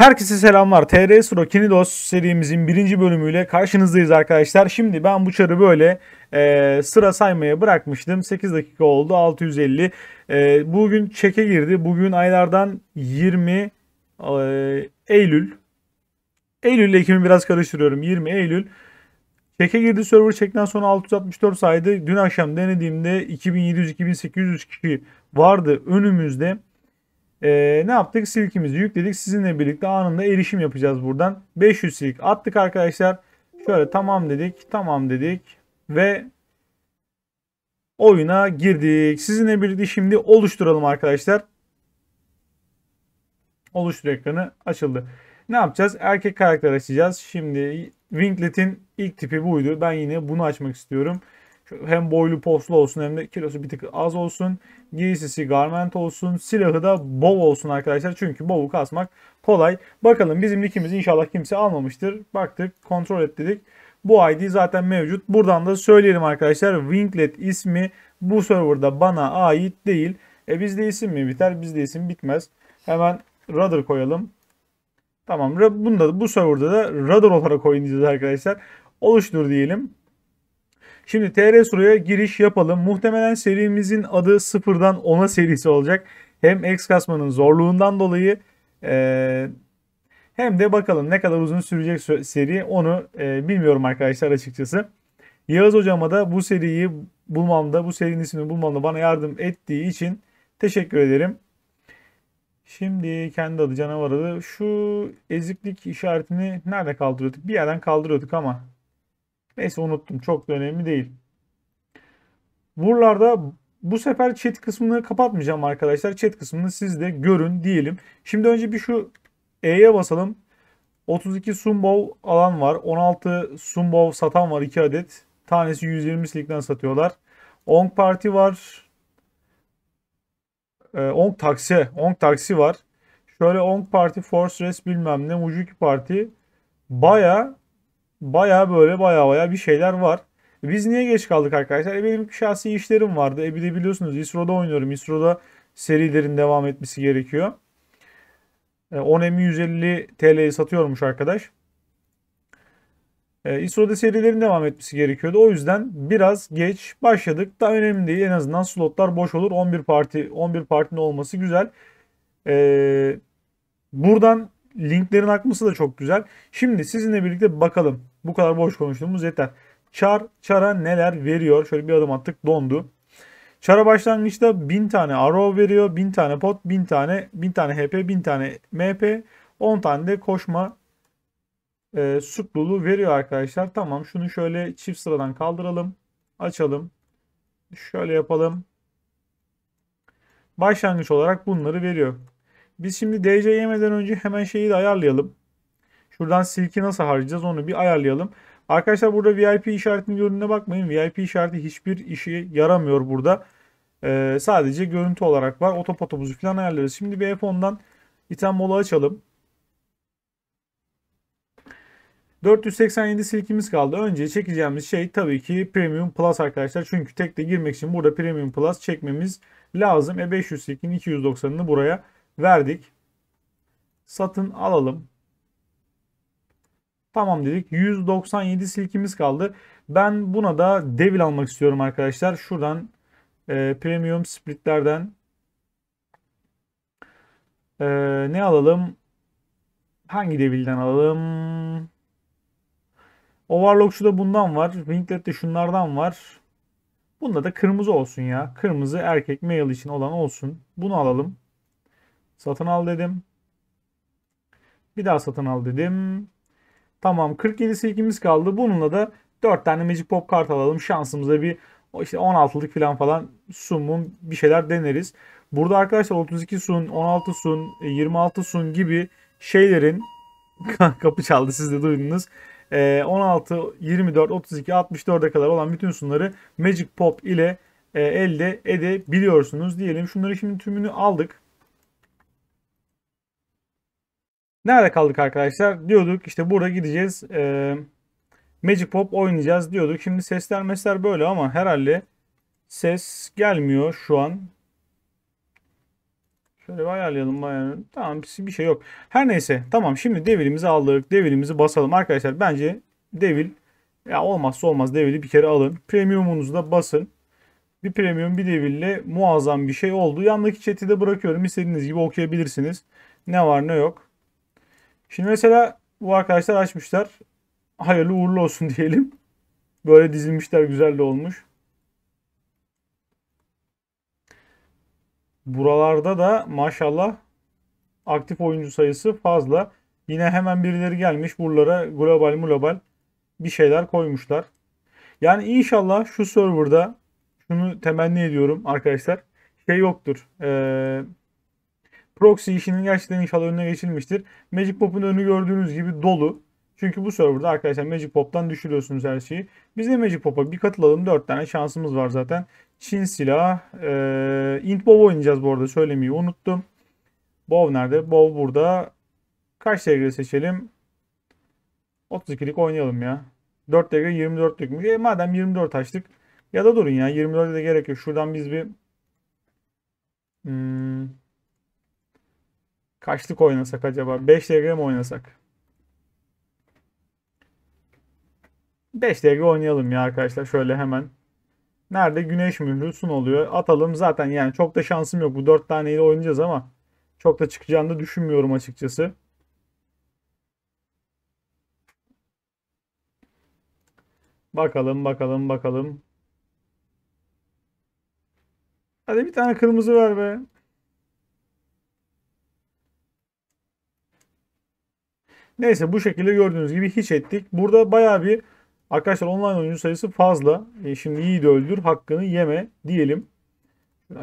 Herkese selamlar. TR Kinidos serimizin birinci bölümüyle karşınızdayız arkadaşlar. Şimdi ben bu çarı böyle e, sıra saymaya bırakmıştım. 8 dakika oldu 650. E, bugün çeke girdi. Bugün aylardan 20 e, Eylül. Eylül ile Ekim'i biraz karıştırıyorum. 20 Eylül. Çeke girdi server çekten sonra 664 saydı. Dün akşam denediğimde 2700-2800 kişi vardı önümüzde. Ee, ne yaptık? Silkimizi yükledik. Sizinle birlikte anında erişim yapacağız buradan. 500 silik attık arkadaşlar. Şöyle tamam dedik. Tamam dedik. Ve oyuna girdik. Sizinle birlikte şimdi oluşturalım arkadaşlar. Oluştur ekranı açıldı. Ne yapacağız? Erkek karakter açacağız. Şimdi Winglet'in ilk tipi buydu. Ben yine bunu açmak istiyorum. Hem boylu poslu olsun hem de kilosu bir tık az olsun giysisi garment olsun, silahı da bol olsun arkadaşlar. Çünkü bolu kasmak kolay. Bakalım bizim likimizi inşallah kimse almamıştır. Baktık, kontrol et dedik. Bu ID zaten mevcut. Buradan da söyleyelim arkadaşlar. Winglet ismi bu serverda bana ait değil. E bizde isim mi biter? Bizde isim bitmez. Hemen rudder koyalım. Tamam. Bunda da, bu serverda da rudder olarak oynayacağız arkadaşlar. Oluştur diyelim. Şimdi TR Suro'ya giriş yapalım. Muhtemelen serimizin adı sıfırdan 10'a serisi olacak. Hem X kasmanın zorluğundan dolayı e, hem de bakalım ne kadar uzun sürecek seri onu e, bilmiyorum arkadaşlar açıkçası. Yağız hocama da bu seriyi bulmamda, bu serinin ismini bulmamda bana yardım ettiği için teşekkür ederim. Şimdi kendi adı canavar adı. Şu eziklik işaretini nerede kaldırıyorduk? Bir yerden kaldırıyorduk ama Neyse unuttum. Çok da önemli değil. Buralarda bu sefer chat kısmını kapatmayacağım arkadaşlar. Chat kısmını siz de görün diyelim. Şimdi önce bir şu E'ye basalım. 32 Sumbov alan var. 16 Sumbov satan var 2 adet. Tanesi 120 silikten satıyorlar. Onk Parti var. E, ee, Onk Taksi. Onk Taksi var. Şöyle Onk Parti, Force rest bilmem ne, Mujuki Parti. Baya Baya böyle baya baya bir şeyler var. Biz niye geç kaldık arkadaşlar? E benim şahsi işlerim vardı. E bir de biliyorsunuz isroda oynuyorum. isroda serilerin devam etmesi gerekiyor. E, 10M 150 TL'yi satıyormuş arkadaş. E, İsro'da serilerin devam etmesi gerekiyordu. O yüzden biraz geç başladık. Da önemli değil. En azından slotlar boş olur. 11 parti 11 partinin olması güzel. E, buradan linklerin akması da çok güzel. Şimdi sizinle birlikte bakalım. Bu kadar boş konuştuğumuz yeter. Char, Char'a neler veriyor? Şöyle bir adım attık dondu. Char'a başlangıçta 1000 tane arrow veriyor. 1000 tane pot, 1000 tane 1000 tane HP, 1000 tane MP, 10 tane de koşma e, supluluğu veriyor arkadaşlar. Tamam şunu şöyle çift sıradan kaldıralım. Açalım. Şöyle yapalım. Başlangıç olarak bunları veriyor. Biz şimdi DC yemeden önce hemen şeyi de ayarlayalım. Şuradan silki nasıl harcayacağız onu bir ayarlayalım. Arkadaşlar burada VIP işaretinin görününe bakmayın. VIP işareti hiçbir işe yaramıyor burada. Ee, sadece görüntü olarak var. Otopotomuzu falan ayarlarız. Şimdi bir F10'dan item mola açalım. 487 silkimiz kaldı. Önce çekeceğimiz şey tabii ki Premium Plus arkadaşlar. Çünkü tek de girmek için burada Premium Plus çekmemiz lazım. E 500 silkin 290'ını buraya verdik. Satın alalım. Tamam dedik. 197 silkimiz kaldı. Ben buna da devil almak istiyorum arkadaşlar. Şuradan e, premium splitlerden e, ne alalım? Hangi devilden alalım? Overlockçu da bundan var. Winglet de şunlardan var. Bunda da kırmızı olsun ya. Kırmızı erkek male için olan olsun. Bunu alalım. Satın al dedim. Bir daha satın al dedim. Tamam 47 ikimiz kaldı. Bununla da 4 tane Magic Pop kart alalım. Şansımıza bir işte 16'lık falan falan sumun bir şeyler deneriz. Burada arkadaşlar 32 sun, 16 sun, 26 sun gibi şeylerin kapı çaldı siz de duydunuz. 16, 24, 32, 64'e kadar olan bütün sunları Magic Pop ile e, elde edebiliyorsunuz diyelim. Şunları şimdi tümünü aldık. Nerede kaldık arkadaşlar? Diyorduk işte burada gideceğiz. E, Magic Pop oynayacağız diyorduk. Şimdi sesler mesler böyle ama herhalde ses gelmiyor şu an. Şöyle bir ayarlayalım. ayarlayalım. Tamam şey- bir şey yok. Her neyse tamam şimdi devilimizi aldık. Devilimizi basalım. Arkadaşlar bence devil ya olmazsa olmaz devili bir kere alın. Premiumunuzu da basın. Bir premium bir deville muazzam bir şey oldu. Yandaki chat'i de bırakıyorum. İstediğiniz gibi okuyabilirsiniz. Ne var ne yok. Şimdi mesela bu arkadaşlar açmışlar. Hayırlı uğurlu olsun diyelim. Böyle dizilmişler güzel de olmuş. Buralarda da maşallah aktif oyuncu sayısı fazla. Yine hemen birileri gelmiş buralara global global bir şeyler koymuşlar. Yani inşallah şu serverda şunu temenni ediyorum arkadaşlar. Şey yoktur. Ee, Proxy işinin gerçekten inşallah önüne geçilmiştir. Magic Pop'un önü gördüğünüz gibi dolu. Çünkü bu serverda arkadaşlar Magic Pop'tan düşürüyorsunuz her şeyi. Biz de Magic Pop'a bir katılalım. 4 tane şansımız var zaten. Çin silah. E, Int Bob oynayacağız bu arada. Söylemeyi unuttum. Bob nerede? Bob burada. Kaç degre seçelim? 32'lik oynayalım ya. 4 degre 24 dökmüş. E, madem 24 açtık. Ya da durun ya 24'e de gerek yok. Şuradan biz bir... Hmm, Kaçlık oynasak acaba? 5 devre mi oynasak? 5 devre oynayalım ya arkadaşlar. Şöyle hemen. Nerede? Güneş mührü oluyor. Atalım zaten yani çok da şansım yok. Bu 4 taneyle oynayacağız ama çok da çıkacağını da düşünmüyorum açıkçası. Bakalım bakalım bakalım. Hadi bir tane kırmızı ver be. Neyse bu şekilde gördüğünüz gibi hiç ettik. Burada baya bir arkadaşlar online oyuncu sayısı fazla. E, şimdi iyi de öldür hakkını yeme diyelim.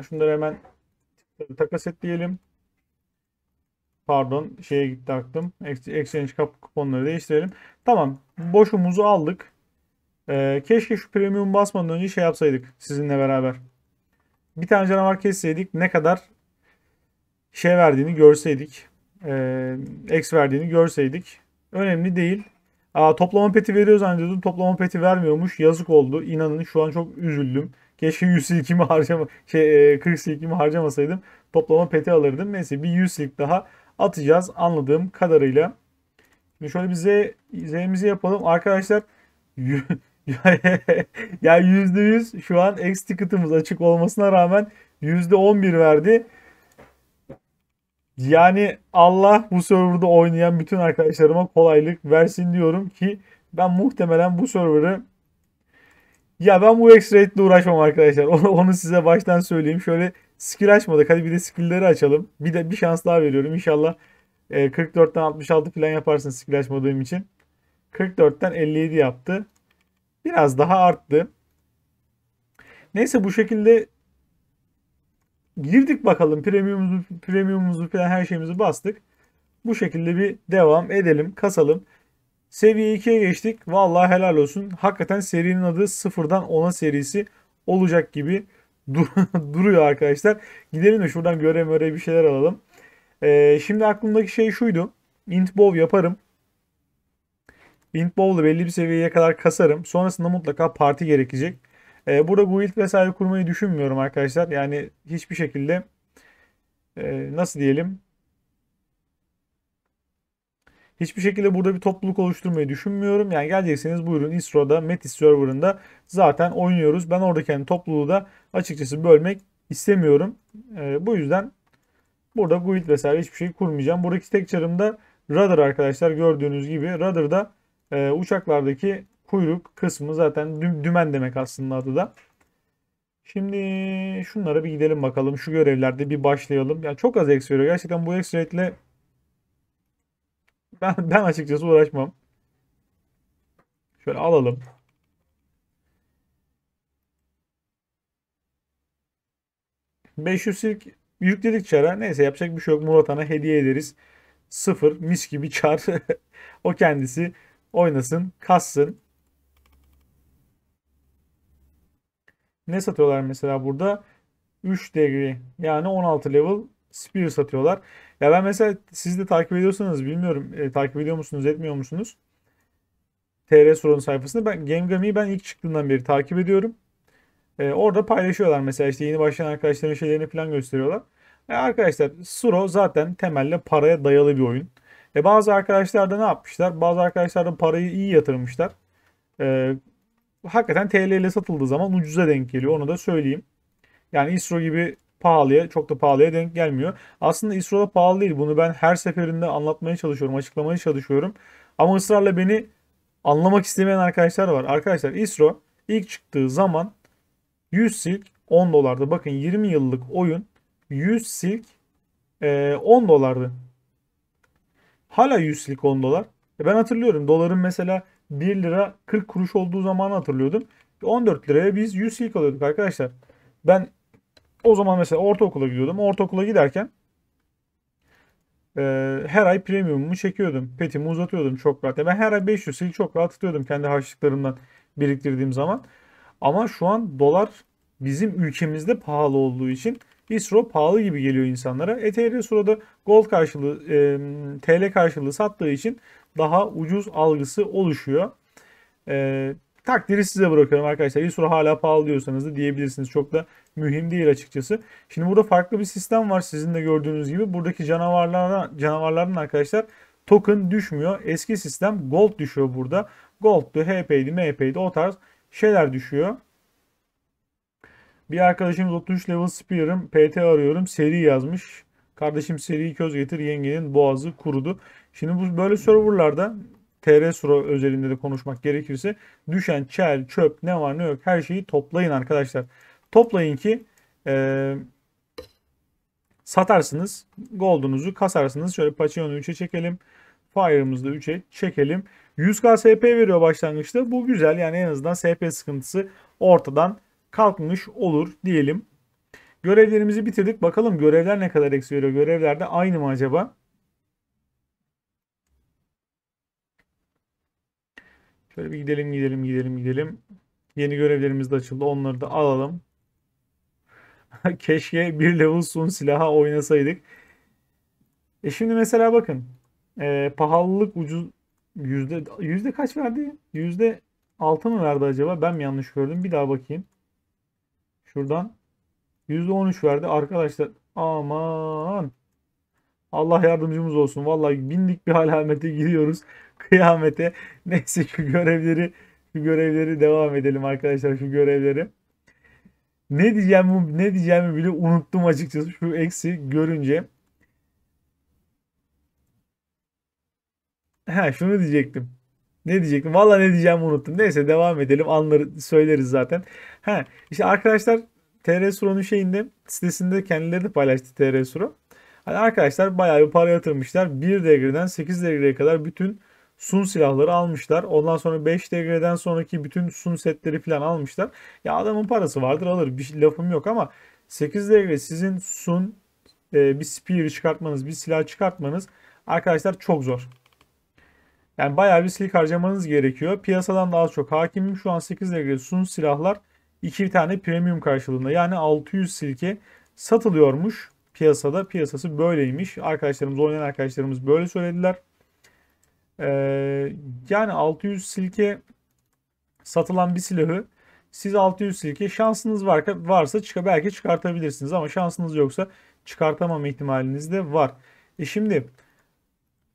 şunları hemen takas et diyelim. Pardon şeye gitti aklım. Exchange kuponları değiştirelim. Tamam boşumuzu aldık. Ee, keşke şu premium basmadan önce şey yapsaydık sizinle beraber. Bir tane canavar kesseydik ne kadar şey verdiğini görseydik e, x verdiğini görseydik. Önemli değil. Aa, toplama peti veriyor zannediyordum. Toplama peti vermiyormuş. Yazık oldu. İnanın şu an çok üzüldüm. Keşke 100 silkimi harcama şey 40 e, silkimi harcamasaydım. Toplama peti alırdım. Neyse bir 100 silk daha atacağız anladığım kadarıyla. Şimdi şöyle bir Z, Z'mizi yapalım. Arkadaşlar ya %100 şu an X ticket'ımız açık olmasına rağmen %11 verdi. Yani Allah bu serverda oynayan bütün arkadaşlarıma kolaylık versin diyorum ki ben muhtemelen bu serverı ya ben bu X-Rate ile uğraşmam arkadaşlar. Onu, onu size baştan söyleyeyim. Şöyle skill açmadık. Hadi bir de skill'leri açalım. Bir de bir şans daha veriyorum. İnşallah e, 44'ten 66 falan yaparsın skill açmadığım için. 44'ten 57 yaptı. Biraz daha arttı. Neyse bu şekilde girdik bakalım premiumumuzu, premiumumuzu falan her şeyimizi bastık. Bu şekilde bir devam edelim, kasalım. Seviye 2'ye geçtik. Vallahi helal olsun. Hakikaten serinin adı sıfırdan 10'a serisi olacak gibi dur duruyor arkadaşlar. Gidelim de şuradan göre möre bir şeyler alalım. Ee, şimdi aklımdaki şey şuydu. Int bow yaparım. Int bowl'u belli bir seviyeye kadar kasarım. Sonrasında mutlaka parti gerekecek. E, burada guild vesaire kurmayı düşünmüyorum arkadaşlar. Yani hiçbir şekilde e, nasıl diyelim Hiçbir şekilde burada bir topluluk oluşturmayı düşünmüyorum. Yani gelecekseniz buyurun Isro'da, Metis Server'ında zaten oynuyoruz. Ben oradaki yani topluluğu da açıkçası bölmek istemiyorum. E, bu yüzden burada guild vesaire hiçbir şey kurmayacağım. Buradaki tek çarım da radar arkadaşlar gördüğünüz gibi. Radar'da e, uçaklardaki kuyruk kısmı zaten dümen demek aslında adı da. Şimdi şunlara bir gidelim bakalım. Şu görevlerde bir başlayalım. yani çok az X veriyor. Gerçekten bu X rate'le ben, ben açıkçası uğraşmam. Şöyle alalım. silk yükledik çara. Neyse yapacak bir şey yok. Muratana hediye ederiz. Sıfır mis gibi çar. o kendisi oynasın, kassın. ne satıyorlar mesela burada? 3 degree yani 16 level spear satıyorlar. Ya ben mesela siz de takip ediyorsanız bilmiyorum e, takip ediyor musunuz etmiyor musunuz? TR sorunun sayfasında ben Gengami'yi ben ilk çıktığından beri takip ediyorum. E, orada paylaşıyorlar mesela işte yeni başlayan arkadaşların şeylerini falan gösteriyorlar. E, arkadaşlar Suro zaten temelde paraya dayalı bir oyun. E, bazı arkadaşlar da ne yapmışlar? Bazı arkadaşlar da parayı iyi yatırmışlar. E, hakikaten TL ile satıldığı zaman ucuza denk geliyor. Onu da söyleyeyim. Yani ISRO gibi pahalıya çok da pahalıya denk gelmiyor. Aslında ISRO da pahalı değil. Bunu ben her seferinde anlatmaya çalışıyorum, açıklamaya çalışıyorum. Ama ısrarla beni anlamak istemeyen arkadaşlar var. Arkadaşlar ISRO ilk çıktığı zaman 100 silk 10 dolardı. Bakın 20 yıllık oyun 100 silk 10 e, dolardı. Hala 100 silk 10 dolar. E, ben hatırlıyorum doların mesela 1 lira 40 kuruş olduğu zamanı hatırlıyordum. 14 liraya biz 100 silk alıyorduk arkadaşlar. Ben o zaman mesela ortaokula gidiyordum. Ortaokula giderken e, her ay premiumumu çekiyordum. Petimi uzatıyordum çok rahat. Ben her ay 500 silk çok rahat tutuyordum kendi harçlıklarımdan biriktirdiğim zaman. Ama şu an dolar bizim ülkemizde pahalı olduğu için ISRO pahalı gibi geliyor insanlara. Ethereum sırada gold karşılığı, e, TL karşılığı sattığı için daha ucuz algısı oluşuyor. E, takdiri size bırakıyorum arkadaşlar. Bir Yusura hala pahalı diyorsanız da diyebilirsiniz. Çok da mühim değil açıkçası. Şimdi burada farklı bir sistem var sizin de gördüğünüz gibi. Buradaki canavarlardan canavarlardan arkadaşlar token düşmüyor. Eski sistem gold düşüyor burada. Gold'du, HP'ydi, MHP'ydi o tarz şeyler düşüyor. Bir arkadaşımız 33 level spear'ım. PT arıyorum. Seri yazmış. Kardeşim seriyi köz getir. Yengenin boğazı kurudu. Şimdi bu böyle serverlarda TR Sura özelinde de konuşmak gerekirse düşen çel, çöp ne var ne yok her şeyi toplayın arkadaşlar. Toplayın ki e, satarsınız. Gold'unuzu kasarsınız. Şöyle Pachyon'u 3'e çekelim. Fire'ımızı da 3'e çekelim. 100k SP veriyor başlangıçta. Bu güzel yani en azından SP sıkıntısı ortadan kalkmış olur diyelim. Görevlerimizi bitirdik. Bakalım görevler ne kadar eksi veriyor? Görevlerde aynı mı acaba? Şöyle bir gidelim gidelim gidelim gidelim. Yeni görevlerimiz de açıldı. Onları da alalım. Keşke bir level sun silaha oynasaydık. E şimdi mesela bakın. E, pahalılık ucuz yüzde yüzde kaç verdi? Yüzde altı mı verdi acaba? Ben mi yanlış gördüm? Bir daha bakayım. Şuradan. Yüzde on üç verdi. Arkadaşlar aman. Allah yardımcımız olsun. Vallahi bindik bir halamete gidiyoruz kıyamete. Neyse şu görevleri şu görevleri devam edelim arkadaşlar şu görevleri. Ne diyeceğim ne diyeceğimi bile unuttum açıkçası şu eksi görünce. Ha şunu diyecektim. Ne diyecektim? Valla ne diyeceğimi unuttum. Neyse devam edelim. Anları söyleriz zaten. Ha işte arkadaşlar TR şeyinde sitesinde kendileri de paylaştı TR Hani arkadaşlar bayağı bir para yatırmışlar. 1 degreden 8 dereceye kadar bütün Sun silahları almışlar. Ondan sonra 5 DG'den sonraki bütün Sun setleri falan almışlar. Ya adamın parası vardır alır. Bir lafım yok ama 8 DG sizin Sun e, bir spear çıkartmanız, bir silah çıkartmanız arkadaşlar çok zor. Yani bayağı bir silik harcamanız gerekiyor. Piyasadan daha çok hakimim. Şu an 8 DG Sun silahlar 2 tane premium karşılığında. Yani 600 silke satılıyormuş piyasada. Piyasası böyleymiş. Arkadaşlarımız, oynayan arkadaşlarımız böyle söylediler. Ee, yani 600 silke satılan bir silahı siz 600 silke şansınız var, varsa çık belki çıkartabilirsiniz ama şansınız yoksa çıkartamam ihtimaliniz de var. E şimdi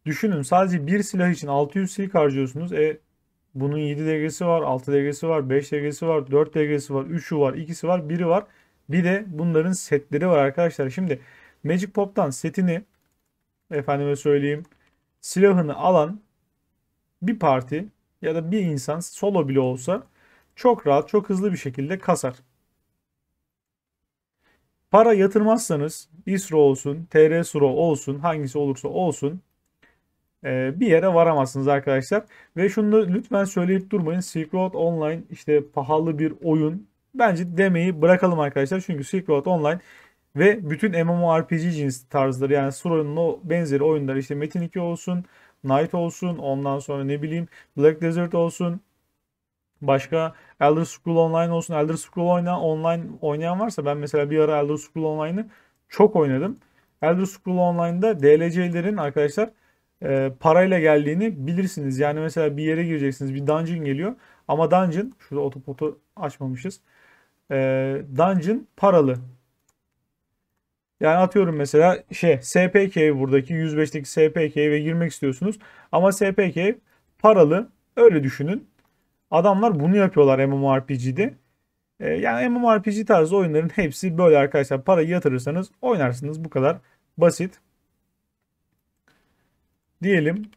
düşünün sadece bir silah için 600 silke harcıyorsunuz. E bunun 7 degresi var, 6 degresi var, 5 degresi var, 4 degresi var, 3'ü var, 2'si var, 1'i var. Bir de bunların setleri var arkadaşlar. Şimdi Magic Pop'tan setini efendime söyleyeyim silahını alan bir parti ya da bir insan solo bile olsa çok rahat, çok hızlı bir şekilde kasar. Para yatırmazsanız ISRO olsun, TRSRO olsun, hangisi olursa olsun e, bir yere varamazsınız arkadaşlar. Ve şunu da lütfen söyleyip durmayın. Silk Road Online işte pahalı bir oyun. Bence demeyi bırakalım arkadaşlar. Çünkü Silk Road Online ve bütün MMORPG cins tarzları yani Suro'nun o benzeri oyunlar, işte Metin 2 olsun, Knight olsun. Ondan sonra ne bileyim Black Desert olsun. Başka Elder Scroll Online olsun. Elder Scroll oynayan, online oynayan varsa ben mesela bir ara Elder Scroll Online'ı çok oynadım. Elder Scroll Online'da DLC'lerin arkadaşlar e, parayla geldiğini bilirsiniz. Yani mesela bir yere gireceksiniz. Bir dungeon geliyor. Ama dungeon şurada otopotu açmamışız. E, dungeon paralı. Yani atıyorum mesela şey SPK buradaki 105'teki SPK ve girmek istiyorsunuz. Ama SPK paralı öyle düşünün. Adamlar bunu yapıyorlar MMORPG'de. Ee, yani MMORPG tarzı oyunların hepsi böyle arkadaşlar. Parayı yatırırsanız oynarsınız. Bu kadar basit. Diyelim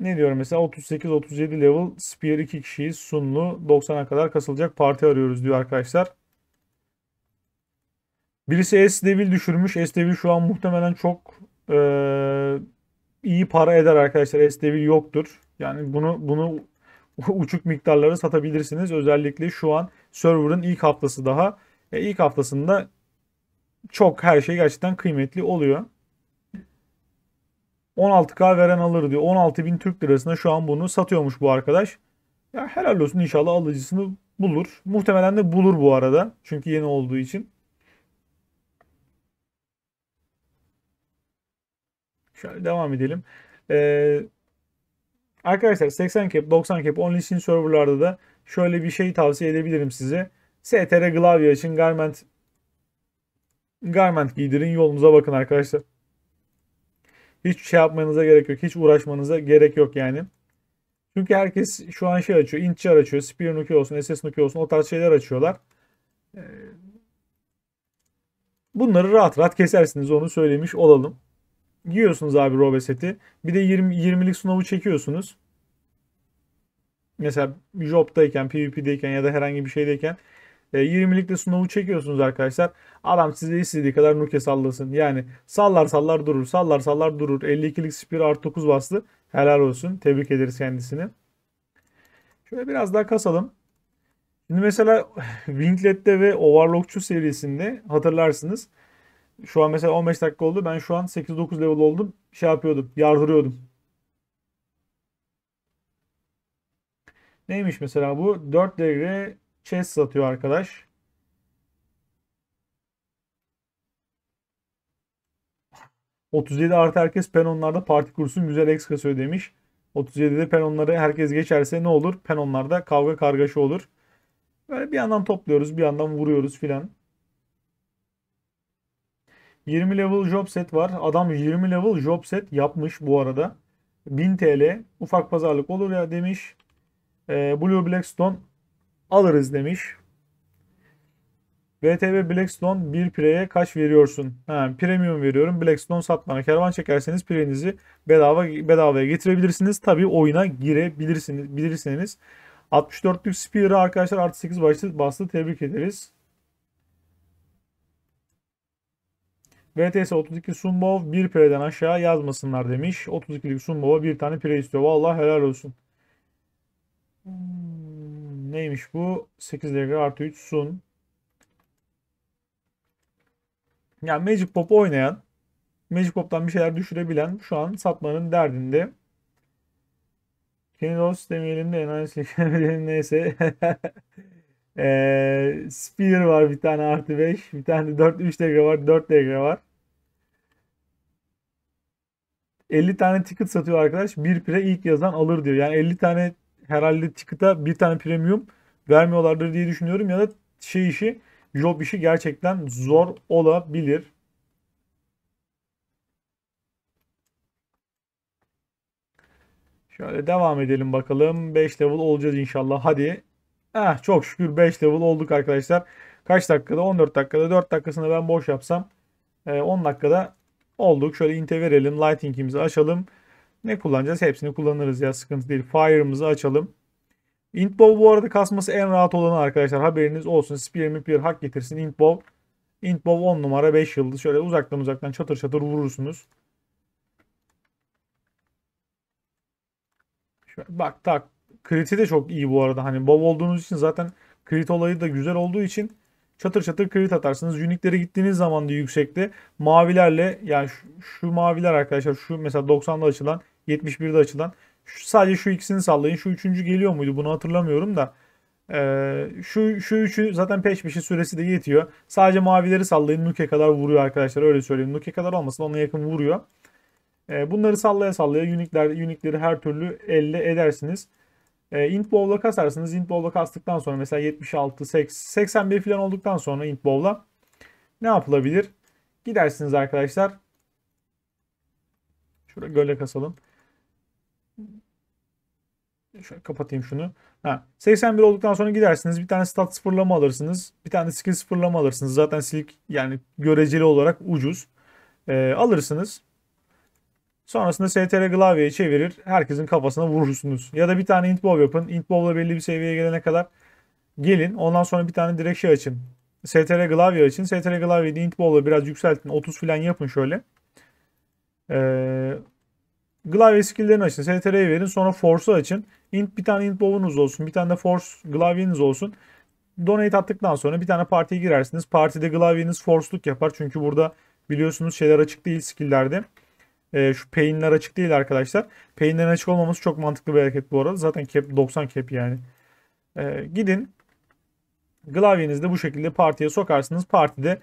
ne diyorum mesela 38-37 level Spear 2 kişiyiz sunlu 90'a kadar kasılacak parti arıyoruz diyor arkadaşlar. Birisi S Devil düşürmüş. S Devil şu an muhtemelen çok e, iyi para eder arkadaşlar. S Devil yoktur. Yani bunu bunu uçuk miktarlara satabilirsiniz. Özellikle şu an server'ın ilk haftası daha. E, ilk haftasında çok her şey gerçekten kıymetli oluyor. 16K veren alır diyor. 16.000 Türk lirasına şu an bunu satıyormuş bu arkadaş. Ya helal olsun inşallah alıcısını bulur. Muhtemelen de bulur bu arada. Çünkü yeni olduğu için. Şöyle devam edelim. Ee, arkadaşlar 80 cap 90 cap OnlySyn serverlarda da şöyle bir şey tavsiye edebilirim size. STR klavye için garment garment giydirin yolunuza bakın arkadaşlar. Hiç şey yapmanıza gerek yok. Hiç uğraşmanıza gerek yok yani. Çünkü herkes şu an şey açıyor. Intchar açıyor. Spear Nuki olsun. SS Nuki olsun. O tarz şeyler açıyorlar. Ee, bunları rahat rahat kesersiniz. Onu söylemiş olalım. Giyiyorsunuz abi robe seti. Bir de 20, 20'lik sınavı çekiyorsunuz. Mesela job'dayken, PvP'deyken ya da herhangi bir şeydeyken 20'lik e, de sınavı çekiyorsunuz arkadaşlar. Adam size istediği kadar nuke sallasın. Yani sallar sallar durur. Sallar sallar durur. 52'lik spear artı 9 bastı. Helal olsun. Tebrik ederiz kendisini. Şöyle biraz daha kasalım. Şimdi mesela Winglet'te ve Overlockçu serisinde hatırlarsınız. Şu an mesela 15 dakika oldu. Ben şu an 8-9 level oldum. Şey yapıyordum. Yardırıyordum. Neymiş mesela bu? 4 devre chest satıyor arkadaş. ...37 artı herkes penonlarda parti kursun güzel ex kasıyor 37'de penonları herkes geçerse ne olur? Penonlarda kavga kargaşa olur. Böyle bir yandan topluyoruz bir yandan vuruyoruz filan. 20 level job set var. Adam 20 level job set yapmış bu arada. 1000 TL ufak pazarlık olur ya demiş. Ee, Blue Blackstone alırız demiş. VTB Blackstone bir pireye kaç veriyorsun? Ha, premium veriyorum. Blackstone sat bana. Kervan çekerseniz pirenizi bedava bedavaya getirebilirsiniz. Tabi oyuna girebilirsiniz. Bilirsiniz. 64'lük Spear'ı arkadaşlar artı 8 bastı. Tebrik ederiz. VTS 32 Sumbov bir pireden aşağı yazmasınlar demiş. 32'lik Sumbov'a bir tane pire istiyor. Vallahi helal olsun. Hmm, neymiş bu? 8 DG artı 3 Sun. Yani Magic Pop oynayan, Magic Pop'tan bir şeyler düşürebilen şu an satmanın derdinde. Yeni dost demeyelim de enerji çekemeyelim neyse. ee, Spear var bir tane artı 5. Bir tane 4, 3 DG var. 4 DG var. 50 tane ticket satıyor arkadaş. Bir pire ilk yazan alır diyor. Yani 50 tane herhalde ticket'a bir tane premium vermiyorlardır diye düşünüyorum. Ya da şey işi, job işi gerçekten zor olabilir. Şöyle devam edelim bakalım. 5 level olacağız inşallah. Hadi. Eh, çok şükür 5 level olduk arkadaşlar. Kaç dakikada? 14 dakikada. 4 dakikasını ben boş yapsam 10 e, dakikada olduk. Şöyle int'e verelim. Lighting'imizi açalım. Ne kullanacağız? Hepsini kullanırız ya. Sıkıntı değil. Fire'ımızı açalım. Intbow bu arada kasması en rahat olanı arkadaşlar. Haberiniz olsun. Spear mi bir hak getirsin. Intbow. Intbow 10 numara 5 yıldız. Şöyle uzaktan uzaktan çatır çatır vurursunuz. Şöyle bak tak. Kriti de çok iyi bu arada. Hani bow olduğunuz için zaten krit olayı da güzel olduğu için çatır çatır kredit atarsınız. Unique'lere gittiğiniz zaman da yüksekte mavilerle yani şu, şu maviler arkadaşlar şu mesela 90'da açılan 71'de açılan şu, sadece şu ikisini sallayın. Şu üçüncü geliyor muydu bunu hatırlamıyorum da. Ee, şu, şu üçü zaten peş peşe süresi de yetiyor. Sadece mavileri sallayın. Nuke kadar vuruyor arkadaşlar. Öyle söyleyeyim. Nuke kadar olmasın. Ona yakın vuruyor. Ee, bunları sallaya sallaya unique'ler, unique'leri her türlü elle edersiniz. E, int bowl'a kasarsınız. Int bowl'a kastıktan sonra mesela 76, 80, 81 falan olduktan sonra int bowl'a ne yapılabilir? Gidersiniz arkadaşlar. Şurada göle kasalım. Şöyle kapatayım şunu. Ha, 81 olduktan sonra gidersiniz. Bir tane stat sıfırlama alırsınız. Bir tane skill sıfırlama alırsınız. Zaten silik yani göreceli olarak ucuz. E, alırsınız. Sonrasında STR klavyeye çevirir. Herkesin kafasına vurursunuz. Ya da bir tane int bob yapın. Int bob'la belli bir seviyeye gelene kadar gelin. Ondan sonra bir tane direkt şey açın. STR klavye açın. STR klavyeyi int bob'la biraz yükseltin. 30 falan yapın şöyle. Ee, klavye skill'lerini açın. STR'yi verin. Sonra force'u açın. Int bir tane int bob'unuz olsun. Bir tane de force klavyeniz olsun. Donate attıktan sonra bir tane partiye girersiniz. Partide klavyeniz force'luk yapar. Çünkü burada biliyorsunuz şeyler açık değil skill'lerde. E, şu peyinler açık değil arkadaşlar. Peyinlerin açık olmaması çok mantıklı bir hareket bu arada. Zaten cap 90 cap yani. E, gidin glavyenizde bu şekilde partiye sokarsınız. Partide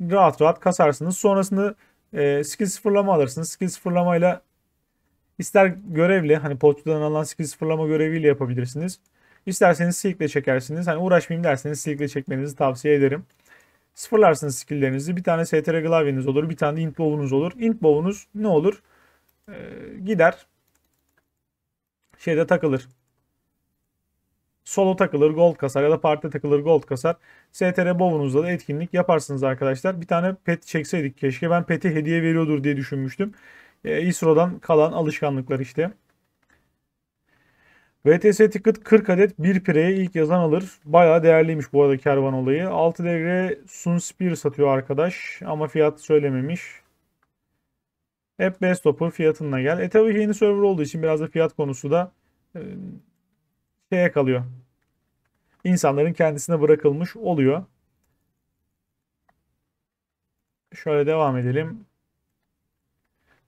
rahat rahat kasarsınız. Sonrasında e, skill sıfırlama alırsınız. Skill sıfırlamayla ister görevle hani potçudan alan skill sıfırlama göreviyle yapabilirsiniz. İsterseniz silkle çekersiniz. Hani uğraşmayayım derseniz silkle çekmenizi tavsiye ederim sıfırlarsınız skilllerinizi. Bir tane STR glavyeniz olur. Bir tane de int bow'unuz olur. Int bow'unuz ne olur? Ee, gider. Şeyde takılır. Solo takılır gold kasar ya da parti takılır gold kasar. STR bow'unuzla da etkinlik yaparsınız arkadaşlar. Bir tane pet çekseydik keşke. Ben peti hediye veriyordur diye düşünmüştüm. Ee, İsro'dan kalan alışkanlıklar işte. VTS ticket 40 adet 1 pireye ilk yazan alır. Baya değerliymiş bu arada kervan olayı. 6 devre Sun Spear satıyor arkadaş ama fiyat söylememiş. Hep best top'u fiyatına gel. E tabii yeni server olduğu için biraz da fiyat konusu da e, şeye kalıyor. İnsanların kendisine bırakılmış oluyor. Şöyle devam edelim.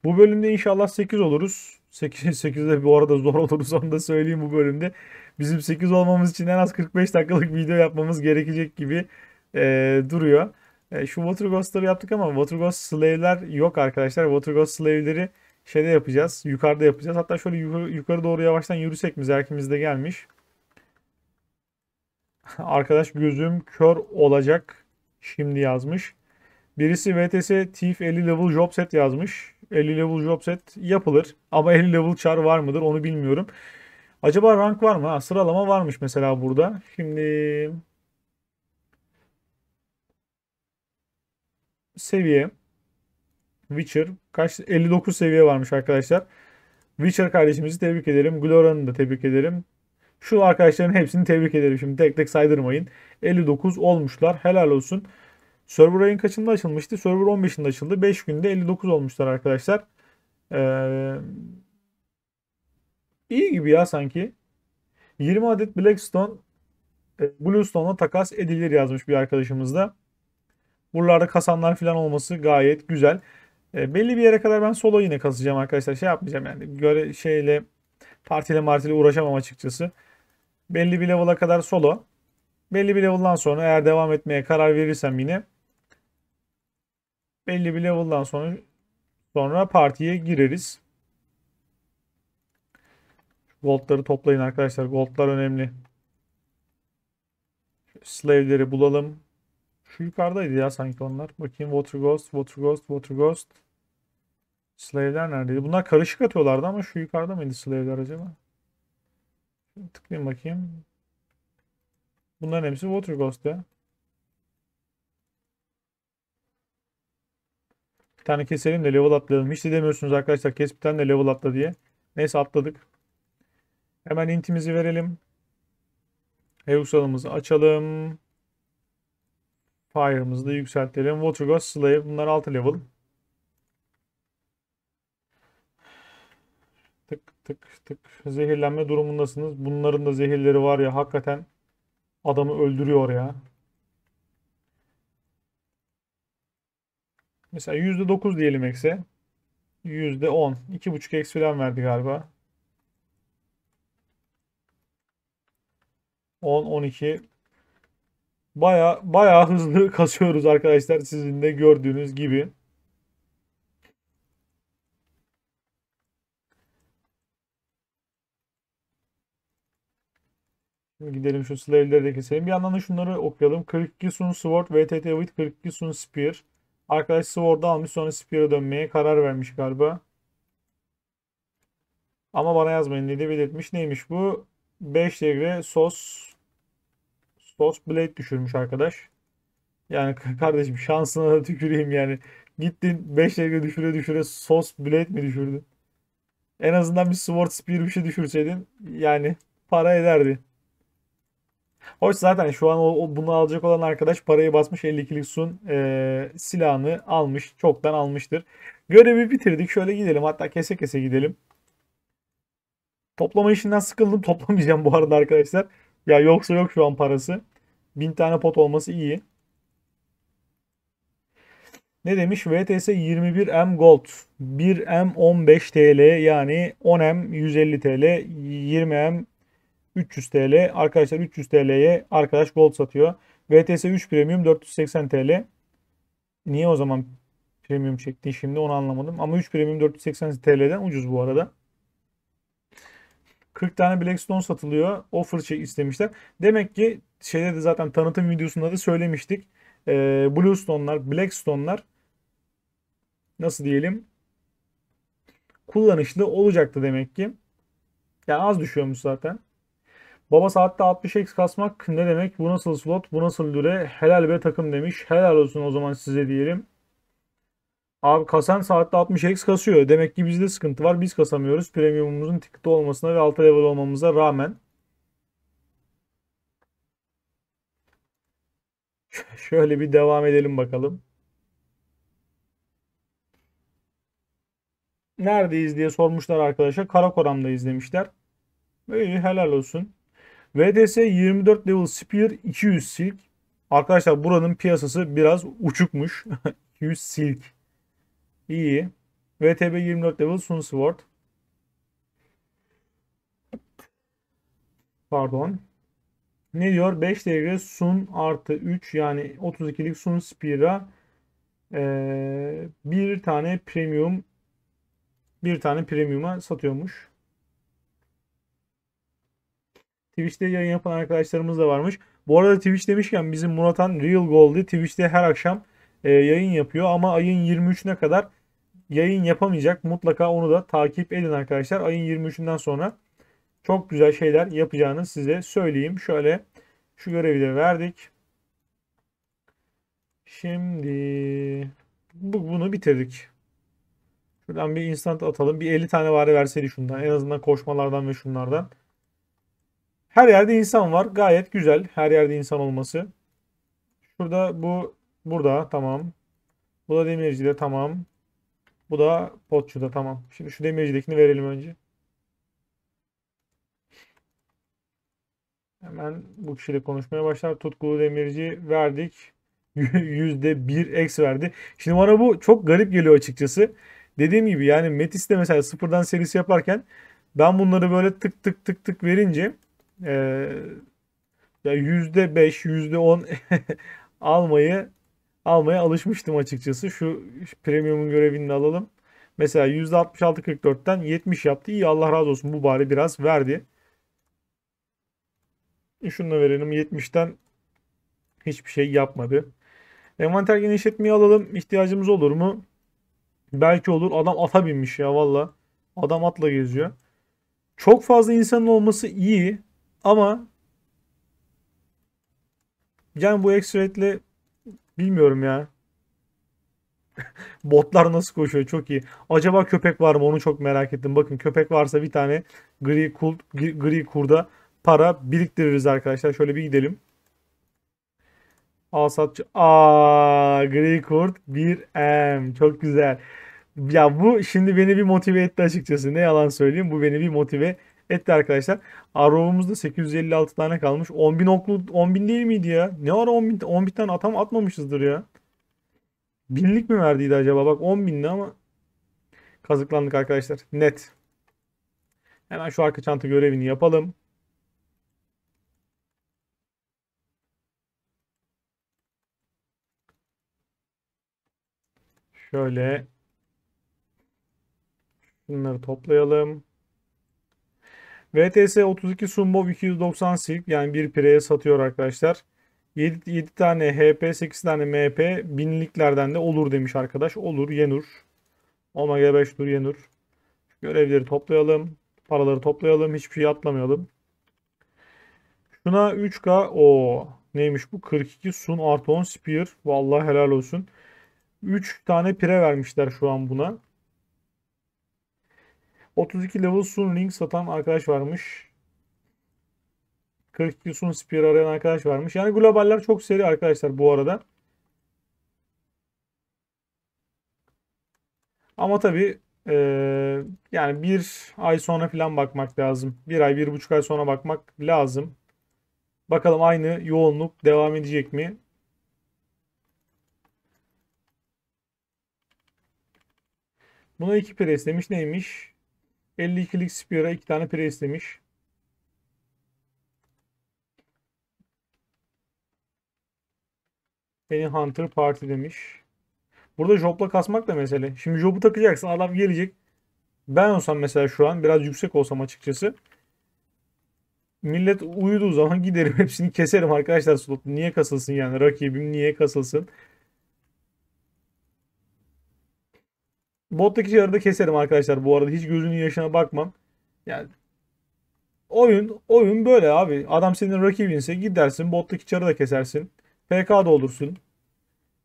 Bu bölümde inşallah 8 oluruz. 8, 8'de bu arada zor oluruz onu da söyleyeyim bu bölümde. Bizim 8 olmamız için en az 45 dakikalık video yapmamız gerekecek gibi e, duruyor. E, şu Waterghost'ları yaptık ama Waterghost Slave'ler yok arkadaşlar. Waterghost Slave'leri şeyde yapacağız. Yukarıda yapacağız. Hatta şöyle yukarı, yukarı doğru yavaştan yürüsek mi? Zerkimiz de gelmiş. Arkadaş gözüm kör olacak. Şimdi yazmış. Birisi VTS Thief 50 level job set yazmış. 50 level job set yapılır. Ama 50 level char var mıdır onu bilmiyorum. Acaba rank var mı? Ha, sıralama varmış mesela burada. Şimdi seviye Witcher kaç 59 seviye varmış arkadaşlar. Witcher kardeşimizi tebrik ederim. Glora'nı da tebrik ederim. Şu arkadaşların hepsini tebrik ederim. Şimdi tek tek saydırmayın. 59 olmuşlar. Helal olsun. Server ayın kaçında açılmıştı? Server 15'inde açıldı. 5 günde 59 olmuşlar arkadaşlar. Ee, iyi gibi ya sanki. 20 adet Blackstone e, Bluestone'a takas edilir yazmış bir arkadaşımız da. Buralarda kasanlar falan olması gayet güzel. E, belli bir yere kadar ben solo yine kasacağım arkadaşlar. Şey yapmayacağım yani. Göre şeyle partiyle martiyle uğraşamam açıkçası. Belli bir level'a kadar solo. Belli bir level'dan sonra eğer devam etmeye karar verirsem yine belli bir level'dan sonra sonra partiye gireriz. Gold'ları toplayın arkadaşlar. Gold'lar önemli. Slave'leri bulalım. Şu yukarıdaydı ya sanki onlar. Bakayım Water Ghost, Water Ghost, Water Ghost. Slave'ler neredeydi? Bunlar karışık atıyorlardı ama şu yukarıda mıydı Slave'ler acaba? Tıklayayım bakayım. Bunların hepsi Water Ghost ya. tane keselim de level atlayalım. Hiç de demiyorsunuz arkadaşlar kes bir tane de level atla diye. Neyse atladık. Hemen intimizi verelim. Heusal'ımızı açalım. Fire'ımızı da yükseltelim. Water Ghost Slave. Bunlar 6 level. Tık tık tık. Zehirlenme durumundasınız. Bunların da zehirleri var ya hakikaten adamı öldürüyor ya. Mesela %9 diyelim x'e. %10. 2,5 x falan verdi galiba. 10, 12. Baya baya hızlı kasıyoruz arkadaşlar sizin de gördüğünüz gibi. Şimdi gidelim şu slave'leri de keselim. Bir yandan da şunları okuyalım. 42 Sun Sword, VTT Wit, 42 Sun Spear. Arkadaş Sword'u almış sonra Spear'a dönmeye karar vermiş galiba. Ama bana yazmayın ne dedi belirtmiş. Neymiş bu? 5 devre sos sos blade düşürmüş arkadaş. Yani kardeşim şansına da tüküreyim yani. Gittin 5 devre düşüre düşüre sos blade mi düşürdün? En azından bir sword spear bir şey düşürseydin yani para ederdi. Hoş zaten şu an o bunu alacak olan arkadaş parayı basmış 52'lik sun e, silahını almış. Çoktan almıştır. Görevi bitirdik. Şöyle gidelim. Hatta kese kese gidelim. Toplama işinden sıkıldım. Toplamayacağım bu arada arkadaşlar. Ya yoksa yok şu an parası. Bin tane pot olması iyi. Ne demiş? VTS 21M Gold. 1M 15 TL yani 10M 150 TL, 20M 300 TL. Arkadaşlar 300 TL'ye arkadaş Gold satıyor. VTS 3 Premium 480 TL. Niye o zaman Premium çektin şimdi onu anlamadım. Ama 3 Premium 480 TL'den ucuz bu arada. 40 tane Blackstone satılıyor. Offer çek istemişler. Demek ki şeyde de zaten tanıtım videosunda da söylemiştik. Ee, Bluestone'lar, Blackstone'lar nasıl diyelim kullanışlı olacaktı demek ki. Ya yani az düşüyormuş zaten. Baba saatte 60x kasmak ne demek? Bu nasıl slot? Bu nasıl lüle? Helal be takım demiş. Helal olsun o zaman size diyelim. Abi kasen saatte 60x kasıyor. Demek ki bizde sıkıntı var. Biz kasamıyoruz. Premiumumuzun ticket'ı olmasına ve altı level olmamıza rağmen. Şöyle bir devam edelim bakalım. Neredeyiz diye sormuşlar arkadaşa. Karakoram'da izlemişler. İyi helal olsun. VDS 24 level Spear 200 silk. Arkadaşlar buranın piyasası biraz uçukmuş. 200 silk. İyi. VTB 24 level Sun Sword. Pardon. Ne diyor? 5 derece Sun artı 3 yani 32'lik Sun Spear'a ee, bir tane premium bir tane premium'a satıyormuş. Twitch'te yayın yapan arkadaşlarımız da varmış. Bu arada Twitch demişken bizim Muratan Real Gold'i Twitch'te her akşam e, yayın yapıyor ama ayın 23'üne kadar yayın yapamayacak. Mutlaka onu da takip edin arkadaşlar. Ayın 23'ünden sonra çok güzel şeyler yapacağını size söyleyeyim. Şöyle şu görevi de verdik. Şimdi bu, bunu bitirdik. Şuradan bir instant atalım. Bir 50 tane var verseydi şundan. En azından koşmalardan ve şunlardan. Her yerde insan var. Gayet güzel. Her yerde insan olması. Şurada bu burada tamam. Bu da demirci de tamam. Bu da potçu da tamam. Şimdi şu demircidekini verelim önce. Hemen bu kişiyle konuşmaya başlar. Tutkulu demirci verdik. %1 eks verdi. Şimdi bana bu çok garip geliyor açıkçası. Dediğim gibi yani Metis de mesela sıfırdan serisi yaparken ben bunları böyle tık tık tık tık verince ee, yüzde beş, yüzde on almayı almaya alışmıştım açıkçası. Şu premium'un görevini alalım. Mesela yüzde %66.44'ten 70 yaptı. iyi Allah razı olsun bu bari biraz verdi. E, şunu da verelim 70'ten hiçbir şey yapmadı. Envanter genişletmeyi alalım. ihtiyacımız olur mu? Belki olur. Adam ata binmiş ya valla. Adam atla geziyor. Çok fazla insanın olması iyi. Ama yani bu X-Rate'le bilmiyorum ya. Botlar nasıl koşuyor çok iyi. Acaba köpek var mı onu çok merak ettim. Bakın köpek varsa bir tane gri, kur, gri kurda para biriktiririz arkadaşlar. Şöyle bir gidelim. Al satçı. gri kurt 1M. Çok güzel. Ya bu şimdi beni bir motive etti açıkçası. Ne yalan söyleyeyim. Bu beni bir motive etti etti arkadaşlar. Arrow'umuzda 856 tane kalmış. 10.000 oklu 10.000 değil miydi ya? Ne ara 10.000 10.000 tane atam atmamışızdır ya. Binlik mi verdiydi acaba? Bak 10.000'di ama kazıklandık arkadaşlar. Net. Hemen şu arka çanta görevini yapalım. Şöyle Bunları toplayalım. VTS 32 Sumbov 290 Silk yani bir pireye satıyor arkadaşlar. 7, 7 tane HP 8 tane MP binliklerden de olur demiş arkadaş. Olur Yenur. Omega 5 dur Yenur. Görevleri toplayalım. Paraları toplayalım. Hiçbir şey atlamayalım. Şuna 3K. o neymiş bu? 42 Sun artı 10 Spear. Vallahi helal olsun. 3 tane pire vermişler şu an buna. 32 level Sun Ring satan arkadaş varmış. 42 Sun Spear arayan arkadaş varmış. Yani globaller çok seri arkadaşlar bu arada. Ama tabi e, yani bir ay sonra falan bakmak lazım. Bir ay, bir buçuk ay sonra bakmak lazım. Bakalım aynı yoğunluk devam edecek mi? Buna iki pres demiş neymiş? 52'lik spear'a 2 tane press istemiş. Beni Hunter Party demiş. Burada jobla kasmak da mesele. Şimdi jobu takacaksın. Adam gelecek. Ben olsam mesela şu an biraz yüksek olsam açıkçası. Millet uyuduğu zaman giderim hepsini keserim arkadaşlar Niye kasılsın yani rakibim niye kasılsın? Bottaki yarıda keserim arkadaşlar bu arada. Hiç gözünün yaşına bakmam. Yani oyun oyun böyle abi. Adam senin rakibinse gidersin bottaki çarı da kesersin. PK da olursun.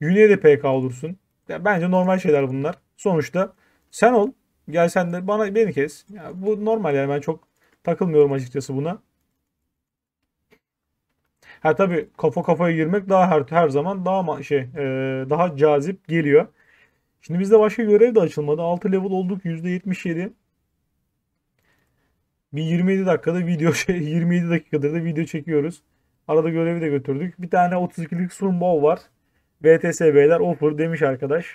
Yüne'ye de PK olursun. Ya bence normal şeyler bunlar. Sonuçta sen ol. Gel sen de bana beni kes. Ya bu normal yani ben çok takılmıyorum açıkçası buna. Ha tabii kafa kafaya girmek daha her her zaman daha şey daha cazip geliyor. Şimdi bizde başka görev de açılmadı. 6 level olduk %77. Bir 27 dakikada video şey 27 dakikadır da video çekiyoruz. Arada görevi de götürdük. Bir tane 32'lik sunbow var. VTSB'ler offer demiş arkadaş.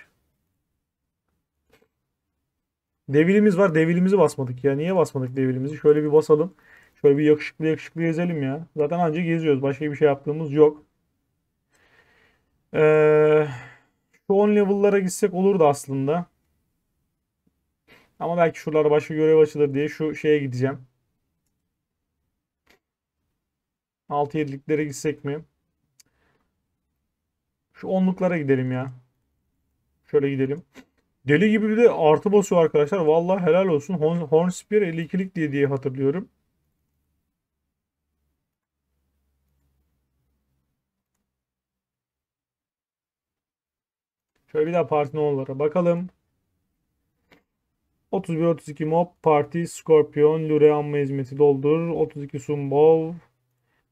Devilimiz var. Devilimizi basmadık ya. Niye basmadık devilimizi? Şöyle bir basalım. Şöyle bir yakışıklı yakışıklı gezelim ya. Zaten ancak geziyoruz. Başka bir şey yaptığımız yok. Eee... Son level'lara gitsek olurdu aslında. Ama belki şuralara başka görev açılır diye şu şeye gideceğim. 6-7'liklere gitsek mi? Şu 10'luklara gidelim ya. Şöyle gidelim. Deli gibi bir de artı basıyor arkadaşlar. Vallahi helal olsun. Horn, Horn Spear 52'lik diye diye hatırlıyorum. Şöyle bir daha parti nolara bakalım. 31-32 Mob, Parti, Scorpion, Lure Anma Hizmeti Doldur, 32 Sumbov,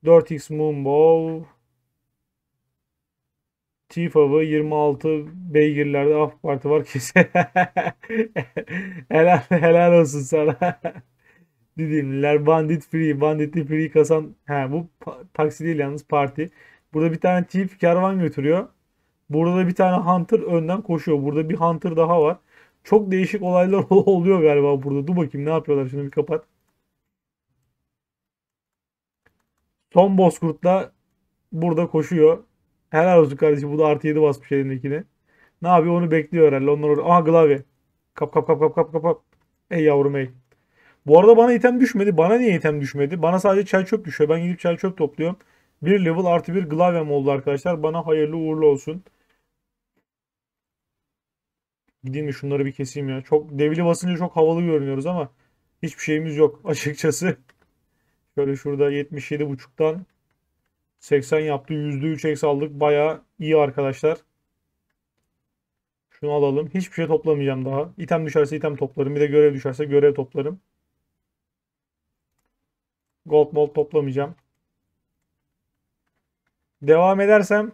4x Moonbow, Tifav'ı 26 beygirlerde af parti var kesin. helal, helal olsun sana. Dediğimler Bandit Free, Banditli Free kasan. He, bu taksi değil yalnız parti. Burada bir tane tip kervan götürüyor. Burada bir tane Hunter önden koşuyor. Burada bir Hunter daha var. Çok değişik olaylar oluyor galiba burada. Dur bakayım ne yapıyorlar şunu bir kapat. Son Bozkurt da burada koşuyor. Helal olsun kardeşim. Bu da artı 7 basmış elindekini. Ne yapıyor onu bekliyor herhalde. Onlar orada. Aha Glavi. Kap kap kap kap kap kap kap. Ey yavrum ey. Bu arada bana item düşmedi. Bana niye item düşmedi? Bana sadece çay çöp düşüyor. Ben gidip çay çöp topluyorum. Bir level artı bir Glavia'm oldu arkadaşlar. Bana hayırlı uğurlu olsun. Gideyim mi şunları bir keseyim ya. Çok devli basınca çok havalı görünüyoruz ama hiçbir şeyimiz yok açıkçası. Şöyle şurada 77.5'tan 80 yaptı. %3 eks aldık. Baya iyi arkadaşlar. Şunu alalım. Hiçbir şey toplamayacağım daha. İtem düşerse item toplarım. Bir de görev düşerse görev toplarım. Gold mold toplamayacağım. Devam edersem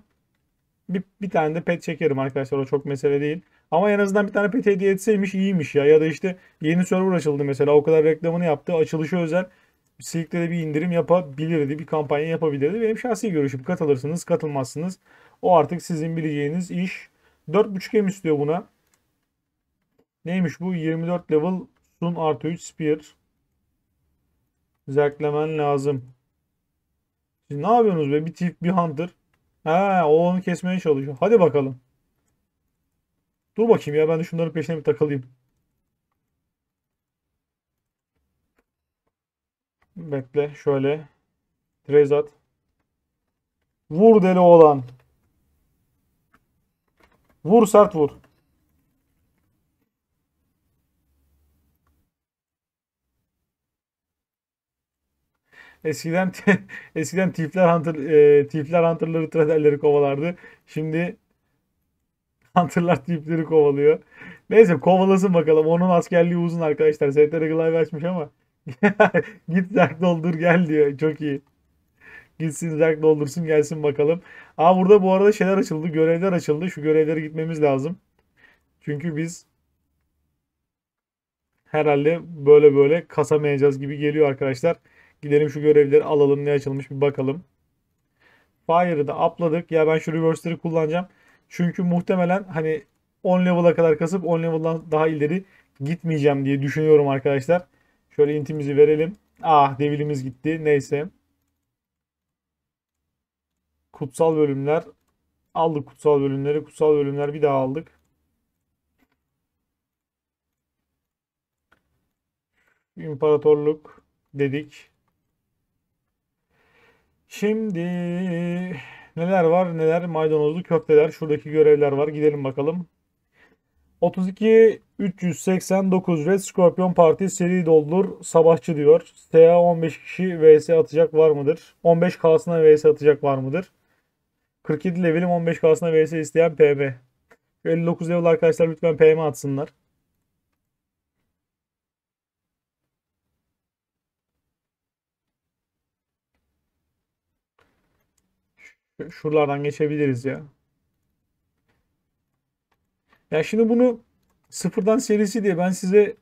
bir, bir tane de pet çekerim arkadaşlar. O çok mesele değil. Ama en azından bir tane pet hediye etseymiş iyiymiş ya. Ya da işte yeni server açıldı mesela o kadar reklamını yaptı. Açılışı özel Silk'te de bir indirim yapabilirdi. Bir kampanya yapabilirdi. Benim şahsi görüşüm katılırsınız katılmazsınız. O artık sizin bileceğiniz iş. 4.5M istiyor buna. Neymiş bu? 24 level Sun artı 3 Spear. Zerklemen lazım. Siz ne yapıyorsunuz be? Bir tip bir hunter. He, o onu kesmeye çalışıyor. Hadi bakalım. Dur bakayım ya ben de şunların peşine bir takılayım. Bekle şöyle. Trezat. Vur deli oğlan. Vur sert vur. Eskiden eskiden tifler hunter e, tifler hunterları traderleri kovalardı. Şimdi Hunter'lar tipleri kovalıyor. Neyse kovalasın bakalım. Onun askerliği uzun arkadaşlar. STR Glaive açmış ama. Git Zack doldur gel diyor. Çok iyi. Gitsin Zack doldursun gelsin bakalım. Aa burada bu arada şeyler açıldı. Görevler açıldı. Şu görevlere gitmemiz lazım. Çünkü biz herhalde böyle böyle kasamayacağız gibi geliyor arkadaşlar. Gidelim şu görevleri alalım. Ne açılmış bir bakalım. Fire'ı da apladık. Ya ben şu reverse'leri kullanacağım. Çünkü muhtemelen hani 10 level'a kadar kasıp 10 level'dan daha ileri gitmeyeceğim diye düşünüyorum arkadaşlar. Şöyle intimizi verelim. Ah devilimiz gitti. Neyse. Kutsal bölümler. Aldık kutsal bölümleri. Kutsal bölümler bir daha aldık. İmparatorluk dedik. Şimdi Neler var neler maydanozlu köfteler. Şuradaki görevler var. Gidelim bakalım. 32 389 Red Scorpion Parti seri doldur sabahçı diyor. TA 15 kişi VS atacak var mıdır? 15 K'sına VS atacak var mıdır? 47 levelim 15 K'sına VS isteyen PM. 59 level arkadaşlar lütfen PM atsınlar. Şuralardan geçebiliriz ya. Ya şimdi bunu sıfırdan serisi diye ben size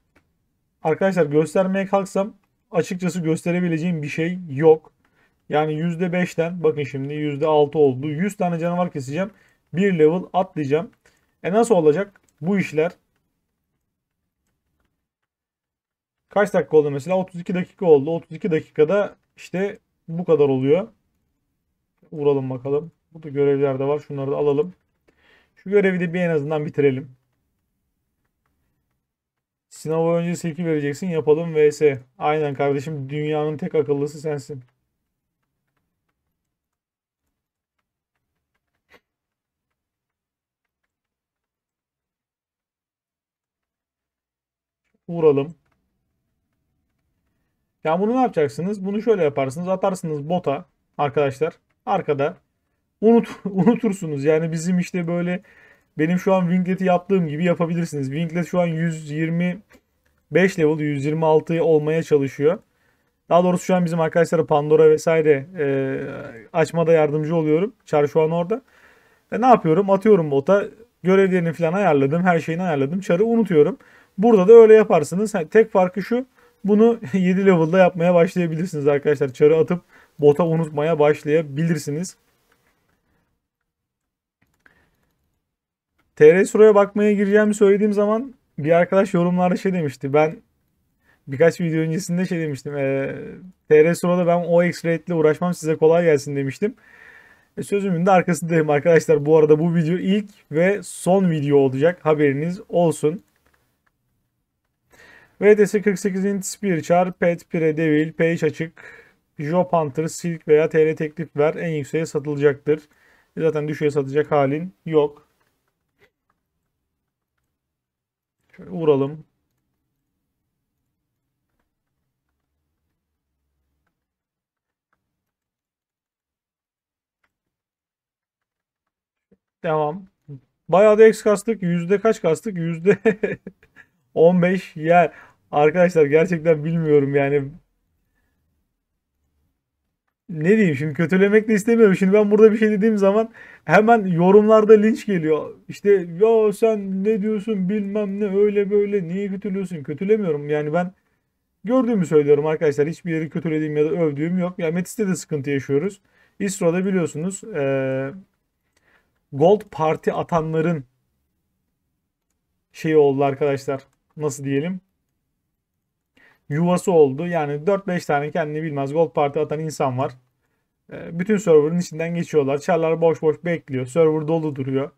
arkadaşlar göstermeye kalksam açıkçası gösterebileceğim bir şey yok. Yani %5'ten bakın şimdi %6 oldu. 100 tane canavar keseceğim. Bir level atlayacağım. E nasıl olacak bu işler? Kaç dakika oldu mesela? 32 dakika oldu. 32 dakikada işte bu kadar oluyor vuralım bakalım. Burada görevler de var. Şunları da alalım. Şu görevi de bir en azından bitirelim. Sınava önce silki vereceksin. Yapalım vs. Aynen kardeşim. Dünyanın tek akıllısı sensin. Vuralım. Ya bunu ne yapacaksınız? Bunu şöyle yaparsınız. Atarsınız bota arkadaşlar. Arkada unut, unutursunuz. Yani bizim işte böyle benim şu an Winglet'i yaptığım gibi yapabilirsiniz. Winglet şu an 125 level 126 olmaya çalışıyor. Daha doğrusu şu an bizim arkadaşlar Pandora vesaire e, açmada yardımcı oluyorum. Çar şu an orada. E, ne yapıyorum? Atıyorum bota. Görevlerini falan ayarladım. Her şeyini ayarladım. Çar'ı unutuyorum. Burada da öyle yaparsınız. Tek farkı şu. Bunu 7 level'da yapmaya başlayabilirsiniz arkadaşlar. Çar'ı atıp bota unutmaya başlayabilirsiniz. TR Sura'ya bakmaya gireceğimi söylediğim zaman bir arkadaş yorumlarda şey demişti. Ben birkaç video öncesinde şey demiştim. E, ee, TR Sura'da ben o X-Rate ile uğraşmam size kolay gelsin demiştim. E, sözümün de arkasındayım arkadaşlar. Bu arada bu video ilk ve son video olacak. Haberiniz olsun. VDS 48 int Spear Char, Pet, Pire, Devil, Page açık. Joe Panther sil veya TL teklif ver. En yükseğe satılacaktır. Zaten düşüğe satacak halin yok. Şöyle vuralım. Devam. Bayağı da X kastık. Yüzde kaç kastık? Yüzde 15 yer. Arkadaşlar gerçekten bilmiyorum yani ne diyeyim şimdi kötülemek de istemiyorum. Şimdi ben burada bir şey dediğim zaman hemen yorumlarda linç geliyor. İşte ya sen ne diyorsun bilmem ne öyle böyle niye kötülüyorsun? Kötülemiyorum yani ben gördüğümü söylüyorum arkadaşlar. Hiçbir yeri kötülediğim ya da övdüğüm yok. Ya yani Metis'te de sıkıntı yaşıyoruz. İsro'da biliyorsunuz ee, Gold Parti atanların şeyi oldu arkadaşlar. Nasıl diyelim? yuvası oldu. Yani 4-5 tane kendini bilmez gold parti atan insan var. Ee, bütün server'ın içinden geçiyorlar. Çarlar boş boş bekliyor. Server dolu duruyor.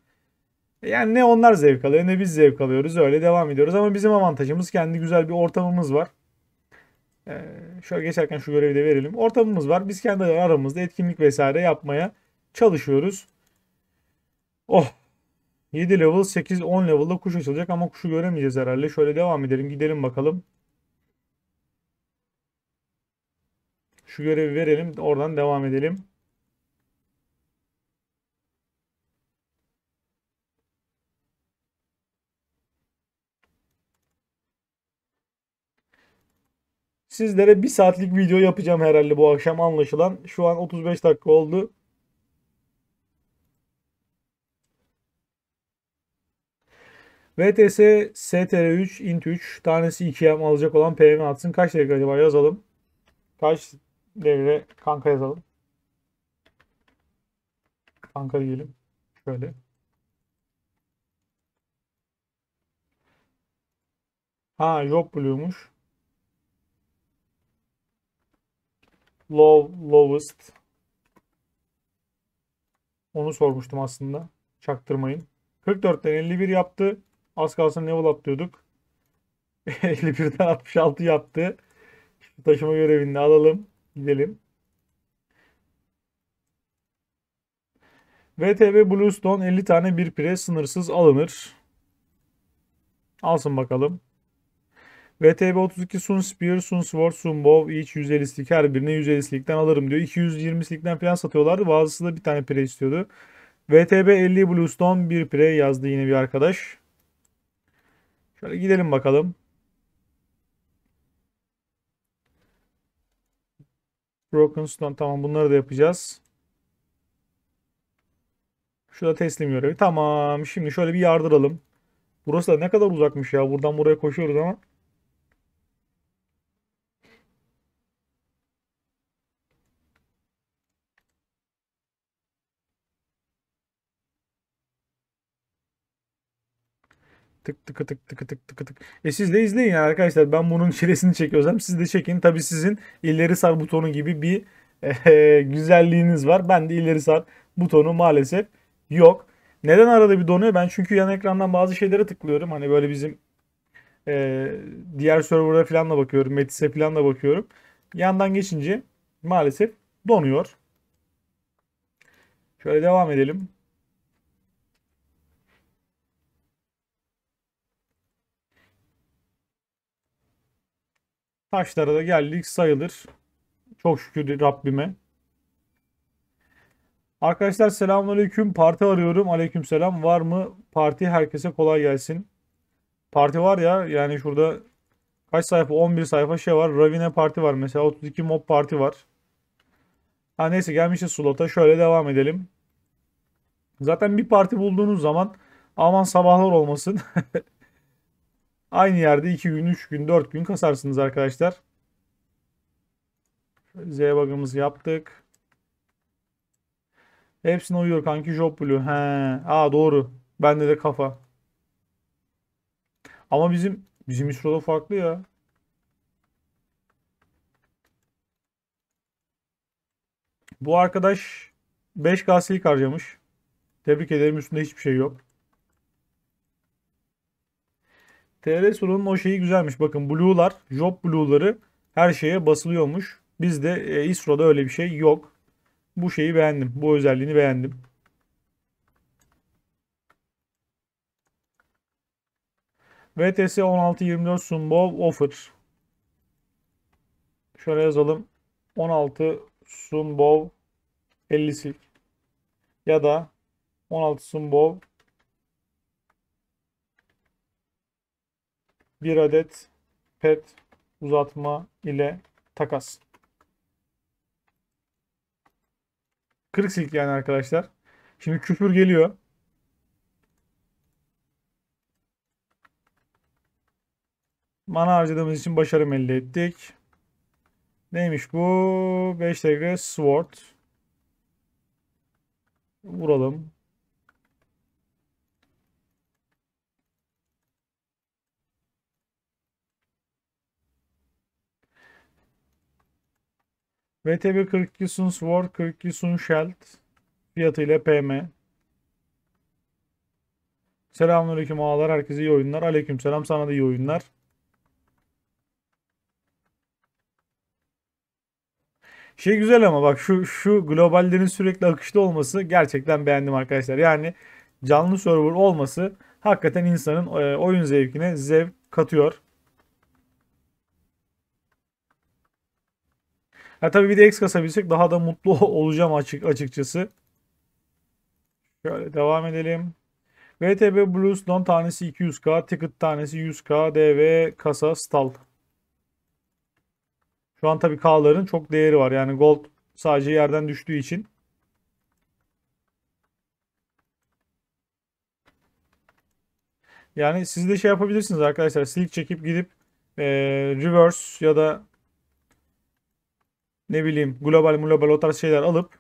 E, yani ne onlar zevk alıyor ne biz zevk alıyoruz. Öyle devam ediyoruz. Ama bizim avantajımız kendi güzel bir ortamımız var. Ee, şöyle geçerken şu görevi de verelim. Ortamımız var. Biz kendi aramızda etkinlik vesaire yapmaya çalışıyoruz. Oh. 7 level, 8, 10 level'da kuş açılacak ama kuşu göremeyeceğiz herhalde. Şöyle devam edelim. Gidelim bakalım. Şu görevi verelim. Oradan devam edelim. Sizlere bir saatlik video yapacağım herhalde bu akşam anlaşılan. Şu an 35 dakika oldu. VTS STR3 int 3 tanesi 2M alacak olan PM e atsın. Kaç dakika acaba yazalım. Kaç Devre kanka yazalım. Kanka diyelim. Şöyle. Ha yok buluyormuş. Low, lowest. Onu sormuştum aslında. Çaktırmayın. 44'ten 51 yaptı. Az kalsın level atlıyorduk. 51'den 66 yaptı. taşıma görevini alalım. Gidelim. VTB Bluestone 50 tane bir pire sınırsız alınır. Alsın bakalım. VTB 32 Sun Spear, Sun Sword, Sun Bow each 150 stick her birini 150 stickten alırım diyor. 220 stickten falan satıyorlardı. Bazısı da bir tane pire istiyordu. VTB 50 Bluestone bir pire yazdı yine bir arkadaş. Şöyle gidelim bakalım. Broken Stone tamam bunları da yapacağız. Şurada teslim görevi. Tamam. Şimdi şöyle bir yardıralım. Burası da ne kadar uzakmış ya. Buradan buraya koşuyoruz ama. Tık tık tık tık tık tık tık. E siz de izleyin ya arkadaşlar. Ben bunun şiresini çekiyorsam siz de çekin. Tabi sizin ileri sar butonu gibi bir e, güzelliğiniz var. Ben de ileri sar butonu maalesef yok. Neden arada bir donuyor? Ben çünkü yan ekrandan bazı şeylere tıklıyorum. Hani böyle bizim e, diğer serverlara falan da bakıyorum. Metis'e falan da bakıyorum. Yandan geçince maalesef donuyor. Şöyle devam edelim. Taşlara da geldik sayılır. Çok şükür Rabbime. Arkadaşlar selamünaleyküm. Parti arıyorum. Aleykümselam. Var mı? Parti herkese kolay gelsin. Parti var ya yani şurada kaç sayfa? 11 sayfa şey var. Ravine parti var mesela. 32 mob parti var. Ha neyse gelmişiz slota. Şöyle devam edelim. Zaten bir parti bulduğunuz zaman aman sabahlar olmasın. Aynı yerde 2 gün, 3 gün, 4 gün kasarsınız arkadaşlar. Z bug'ımızı yaptık. Hepsine uyuyor kanki Job Blue. He. Aa doğru. Bende de kafa. Ama bizim bizim Isro'da farklı ya. Bu arkadaş 5 gazilik harcamış. Tebrik ederim üstünde hiçbir şey yok. TR Solo'nun o şeyi güzelmiş. Bakın Blue'lar, Job Blue'ları her şeye basılıyormuş. Bizde e, ISRO'da öyle bir şey yok. Bu şeyi beğendim. Bu özelliğini beğendim. VTS 16 24 Sumbov Offer. Şöyle yazalım. 16 Sumbov 50 silk. Ya da 16 Sumbov bir adet pet uzatma ile takas. 40 silk yani arkadaşlar. Şimdi küfür geliyor. Mana harcadığımız için başarım elde ettik. Neymiş bu? 5 tekre sword. Vuralım. VTB 42 Sun Sword 42 Sun Sheld fiyatıyla PM. Selamünaleyküm ağalar. Herkese iyi oyunlar. Aleyküm selam. Sana da iyi oyunlar. Şey güzel ama bak şu şu globallerin sürekli akışta olması gerçekten beğendim arkadaşlar. Yani canlı server olması hakikaten insanın e, oyun zevkine zevk katıyor. Ha tabii bir de X kasabilsek daha da mutlu olacağım açık açıkçası. Şöyle devam edelim. VTB Blues Don tanesi 200k, Ticket tanesi 100k, DV kasa stal. Şu an tabii K'ların çok değeri var. Yani gold sadece yerden düştüğü için. Yani siz de şey yapabilirsiniz arkadaşlar. silik çekip gidip e, reverse ya da ne bileyim global global o tarz şeyler alıp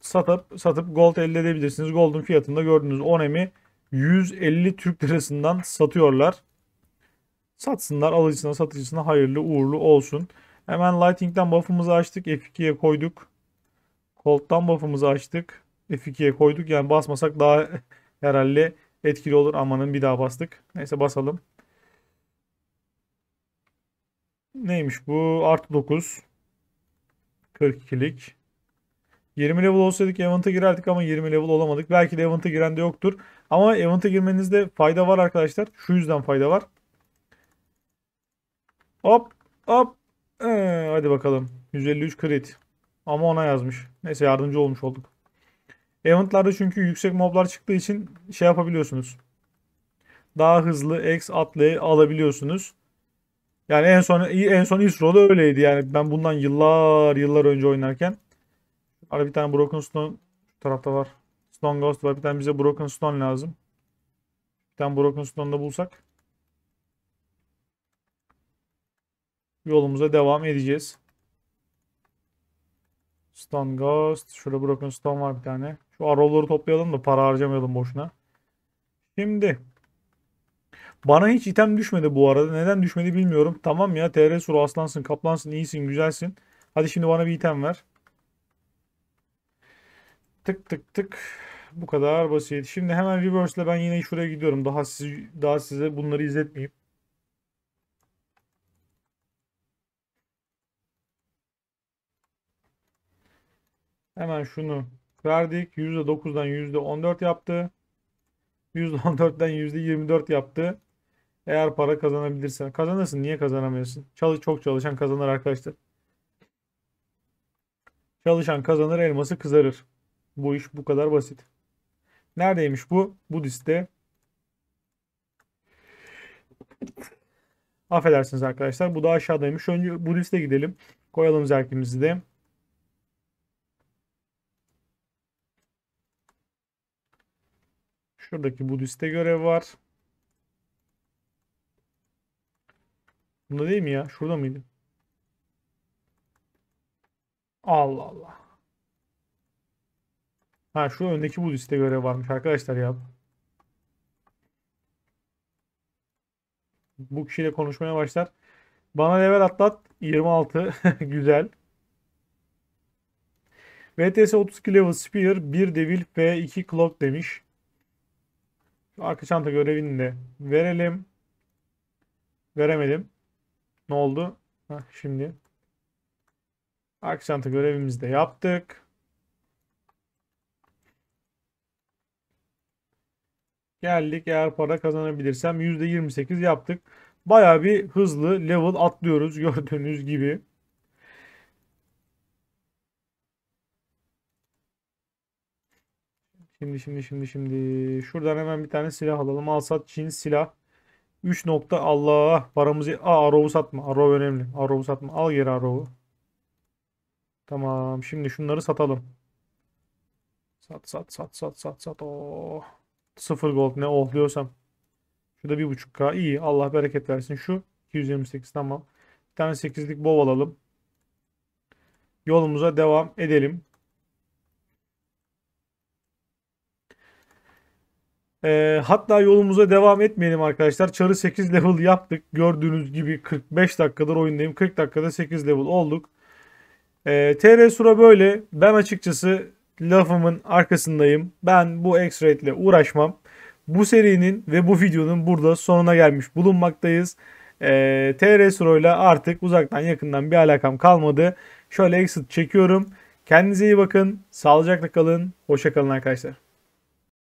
satıp satıp gold elde edebilirsiniz. Gold'un fiyatında gördüğünüz 10 emi 150 Türk lirasından satıyorlar. Satsınlar alıcısına satıcısına hayırlı uğurlu olsun. Hemen Lighting'den buff'ımızı açtık. F2'ye koyduk. Gold'dan buff'ımızı açtık. F2'ye koyduk. Yani basmasak daha herhalde etkili olur. Amanın bir daha bastık. Neyse basalım. Neymiş bu? Artı 9. 42'lik. 20 level olsaydık event'a girerdik ama 20 level olamadık. Belki de event'a giren de yoktur. Ama event'a girmenizde fayda var arkadaşlar. Şu yüzden fayda var. Hop hop. Ee, hadi bakalım. 153 crit. Ama ona yazmış. Neyse yardımcı olmuş olduk. Event'larda çünkü yüksek moblar çıktığı için şey yapabiliyorsunuz. Daha hızlı X atlayı alabiliyorsunuz. Yani en son en son Isro'da öyleydi yani. Ben bundan yıllar yıllar önce oynarken Ara bir tane Broken Stone tarafta var. Stone Ghost var. Bir tane bize Broken Stone lazım. Bir tane Broken Stone bulsak. Yolumuza devam edeceğiz. Stone Ghost. Şurada Broken Stone var bir tane. Şu arrowları toplayalım da para harcamayalım boşuna. Şimdi bana hiç item düşmedi bu arada. Neden düşmedi bilmiyorum. Tamam ya TR suru aslansın, kaplansın, iyisin, güzelsin. Hadi şimdi bana bir item ver. Tık tık tık. Bu kadar basit. Şimdi hemen reversele ben yine şuraya gidiyorum. Daha siz, daha size bunları izletmeyeyim. Hemen şunu verdik. %9'dan %14 yaptı. %14'den %24 yaptı. Eğer para kazanabilirsen kazanırsın. Niye kazanamıyorsun? Çalış, çok çalışan kazanır arkadaşlar. Çalışan kazanır, elması kızarır. Bu iş bu kadar basit. Neredeymiş bu? Budist'te. Affedersiniz arkadaşlar. Bu da aşağıdaymış. Önce Budist'e gidelim. Koyalım zerkimizi de. Şuradaki Budist'te görev var. Bunda değil mi ya? Şurada mıydı? Allah Allah. Ha şu öndeki bu liste görev varmış arkadaşlar ya. Bu kişiyle konuşmaya başlar. Bana level atlat 26 güzel. VTS 32 level spear 1 devil ve 2 clock demiş. Şu arka çanta görevini de verelim. Veremedim. Ne oldu? Heh, şimdi. Aksantı görevimizi de yaptık. Geldik eğer para kazanabilirsem %28 yaptık. Baya bir hızlı level atlıyoruz gördüğünüz gibi. Şimdi şimdi şimdi şimdi şuradan hemen bir tane silah alalım. Alsat Çin silah. 3 nokta Allah paramızı a Arrow'u satma. Arrow önemli. Arrow'u satma. Al geri Arrow'u. Tamam. Şimdi şunları satalım. Sat sat sat sat sat sat. Oh. sıfır gold ne oh diyorsam. Şurada buçuk k iyi. Allah bereket versin. Şu 228 tamam. Bir tane 8'lik bov alalım. Yolumuza devam edelim. E, hatta yolumuza devam etmeyelim arkadaşlar. Çarı 8 level yaptık. Gördüğünüz gibi 45 dakikadır oyundayım. 40 dakikada 8 level olduk. E, ee, TR Sura böyle. Ben açıkçası lafımın arkasındayım. Ben bu X-Rate ile uğraşmam. Bu serinin ve bu videonun burada sonuna gelmiş bulunmaktayız. E, ee, TR Sura ile artık uzaktan yakından bir alakam kalmadı. Şöyle exit çekiyorum. Kendinize iyi bakın. Sağlıcakla kalın. Hoşça kalın arkadaşlar.